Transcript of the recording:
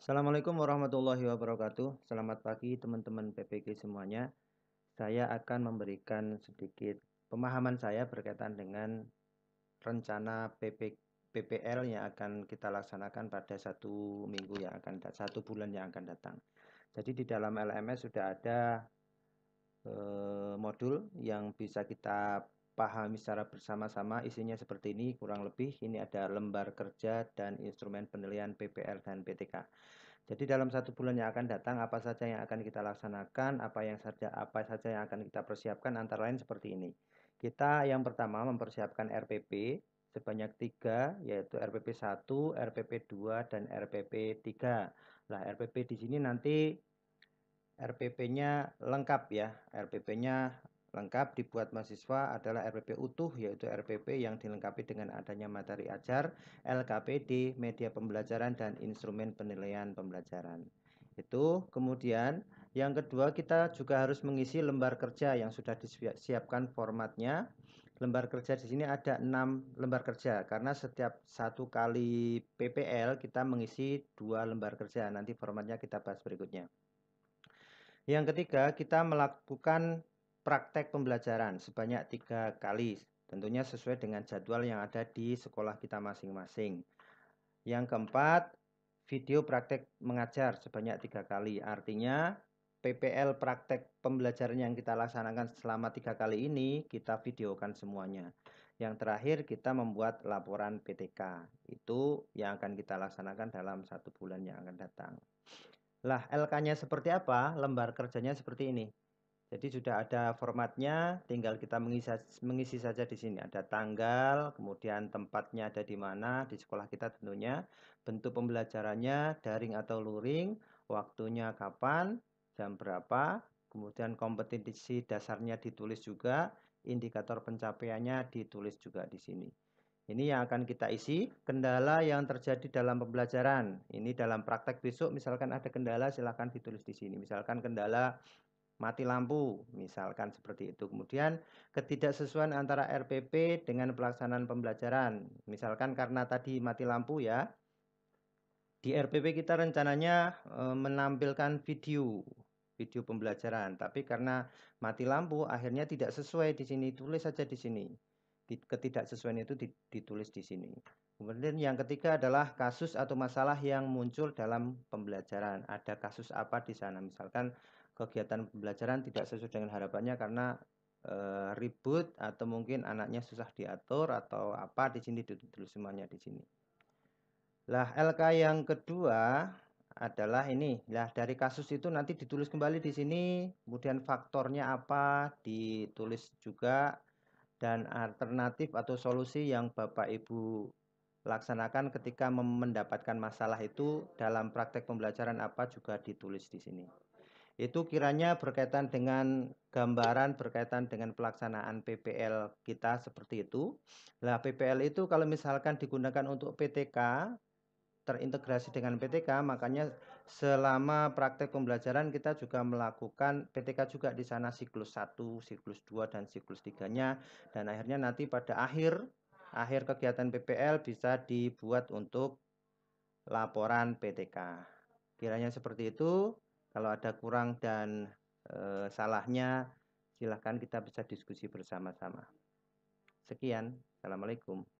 Assalamualaikum warahmatullahi wabarakatuh. Selamat pagi teman-teman PPG semuanya. Saya akan memberikan sedikit pemahaman saya berkaitan dengan rencana PP, PPL yang akan kita laksanakan pada satu minggu yang akan satu bulan yang akan datang. Jadi di dalam LMS sudah ada eh, modul yang bisa kita pahami secara bersama-sama isinya seperti ini kurang lebih ini ada lembar kerja dan instrumen penilaian PPR dan PTK. Jadi dalam satu bulan yang akan datang apa saja yang akan kita laksanakan, apa yang saja apa saja yang akan kita persiapkan antara lain seperti ini. Kita yang pertama mempersiapkan RPP sebanyak tiga yaitu RPP 1, RPP 2 dan RPP 3. lah RPP di sini nanti RPP-nya lengkap ya. RPP-nya lengkap dibuat mahasiswa adalah RPP utuh yaitu RPP yang dilengkapi dengan adanya materi ajar, LKPD, media pembelajaran dan instrumen penilaian pembelajaran. Itu kemudian yang kedua kita juga harus mengisi lembar kerja yang sudah disiapkan formatnya. Lembar kerja di sini ada 6 lembar kerja karena setiap satu kali PPL kita mengisi dua lembar kerja. Nanti formatnya kita bahas berikutnya. Yang ketiga, kita melakukan praktek pembelajaran sebanyak tiga kali, tentunya sesuai dengan jadwal yang ada di sekolah kita masing-masing. Yang keempat, video praktek mengajar sebanyak tiga kali, artinya PPL praktek pembelajaran yang kita laksanakan selama tiga kali ini kita videokan semuanya. Yang terakhir kita membuat laporan PTK itu yang akan kita laksanakan dalam satu bulan yang akan datang. Lah LK-nya seperti apa? Lembar kerjanya seperti ini. Jadi sudah ada formatnya, tinggal kita mengisi, mengisi saja di sini. Ada tanggal, kemudian tempatnya ada di mana, di sekolah kita tentunya. Bentuk pembelajarannya, daring atau luring, waktunya kapan, jam berapa, kemudian kompetisi dasarnya ditulis juga, indikator pencapaiannya ditulis juga di sini. Ini yang akan kita isi. Kendala yang terjadi dalam pembelajaran. Ini dalam praktek besok misalkan ada kendala silahkan ditulis di sini. Misalkan kendala mati lampu, misalkan seperti itu. Kemudian ketidaksesuaian antara RPP dengan pelaksanaan pembelajaran, misalkan karena tadi mati lampu ya. Di RPP kita rencananya e, menampilkan video, video pembelajaran, tapi karena mati lampu akhirnya tidak sesuai di sini, tulis saja di sini. Ketidaksesuaian itu ditulis di sini. Kemudian yang ketiga adalah kasus atau masalah yang muncul dalam pembelajaran. Ada kasus apa di sana? Misalkan kegiatan pembelajaran tidak sesuai dengan harapannya karena e, ribut atau mungkin anaknya susah diatur atau apa di sini dulu semuanya di sini. Lah LK yang kedua adalah ini. Lah dari kasus itu nanti ditulis kembali di sini, kemudian faktornya apa ditulis juga dan alternatif atau solusi yang Bapak Ibu laksanakan ketika mendapatkan masalah itu dalam praktek pembelajaran apa juga ditulis di sini itu kiranya berkaitan dengan gambaran berkaitan dengan pelaksanaan PPL kita seperti itu. Nah, PPL itu kalau misalkan digunakan untuk PTK terintegrasi dengan PTK, makanya selama praktek pembelajaran kita juga melakukan PTK juga di sana siklus 1, siklus 2 dan siklus 3-nya dan akhirnya nanti pada akhir akhir kegiatan PPL bisa dibuat untuk laporan PTK. Kiranya seperti itu. Kalau ada kurang dan e, salahnya, silahkan kita bisa diskusi bersama-sama. Sekian, assalamualaikum.